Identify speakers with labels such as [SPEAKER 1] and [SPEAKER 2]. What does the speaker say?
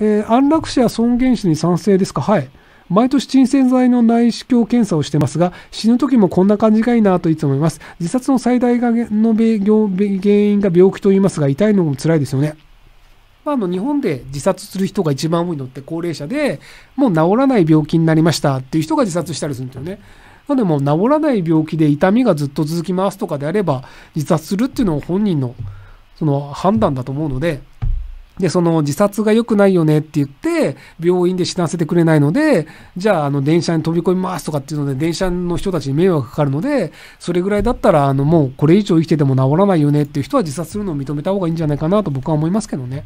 [SPEAKER 1] えー、安楽死や尊厳死に賛成ですかはい。毎年鎮静剤の内視鏡検査をしてますが、死ぬ時もこんな感じがいいなといつも思います。自殺の最大の原因が病気と言いますが、痛いのも辛いですよね。まあ、あの日本で自殺する人が一番多いのって高齢者で、もう治らない病気になりましたっていう人が自殺したりするんですよね。なのでもう治らない病気で痛みがずっと続きますとかであれば、自殺するっていうのを本人のその判断だと思うので、で、その自殺が良くないよねって言って、病院で死なせてくれないので、じゃあ、あの、電車に飛び込みますとかっていうので、電車の人たちに迷惑かかるので、それぐらいだったら、あの、もうこれ以上生きてても治らないよねっていう人は自殺するのを認めた方がいいんじゃないかなと僕は思いますけどね。